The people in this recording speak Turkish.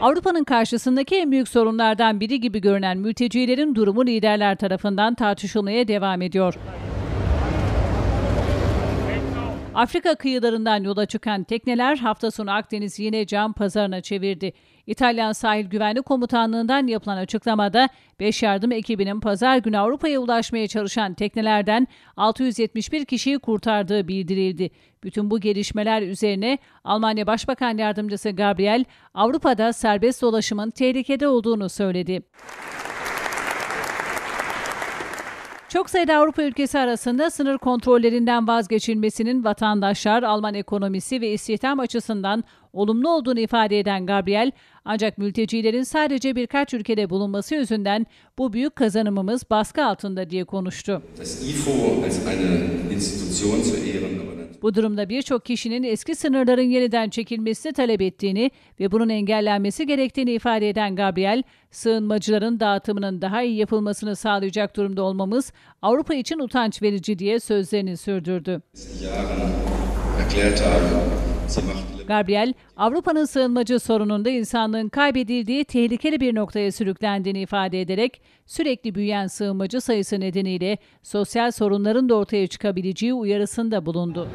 Avrupa'nın karşısındaki en büyük sorunlardan biri gibi görünen mültecilerin durumu liderler tarafından tartışılmaya devam ediyor. Afrika kıyılarından yola çıkan tekneler hafta sonu Akdeniz yine cam pazarına çevirdi. İtalyan Sahil Güvenlik Komutanlığı'ndan yapılan açıklamada 5 yardım ekibinin pazar günü Avrupa'ya ulaşmaya çalışan teknelerden 671 kişiyi kurtardığı bildirildi. Bütün bu gelişmeler üzerine Almanya Başbakan Yardımcısı Gabriel, Avrupa'da serbest dolaşımın tehlikede olduğunu söyledi. Çok sayıda Avrupa ülkesi arasında sınır kontrollerinden vazgeçilmesinin vatandaşlar, Alman ekonomisi ve istihdam açısından olumlu olduğunu ifade eden Gabriel, ancak mültecilerin sadece birkaç ülkede bulunması yüzünden bu büyük kazanımımız baskı altında diye konuştu. Bu durumda birçok kişinin eski sınırların yeniden çekilmesini talep ettiğini ve bunun engellenmesi gerektiğini ifade eden Gabriel, sığınmacıların dağıtımının daha iyi yapılmasını sağlayacak durumda olmamız Avrupa için utanç verici diye sözlerini sürdürdü. Gabriel, Avrupa'nın sığınmacı sorununda insanlığın kaybedildiği tehlikeli bir noktaya sürüklendiğini ifade ederek, sürekli büyüyen sığınmacı sayısı nedeniyle sosyal sorunların da ortaya çıkabileceği uyarısında bulundu.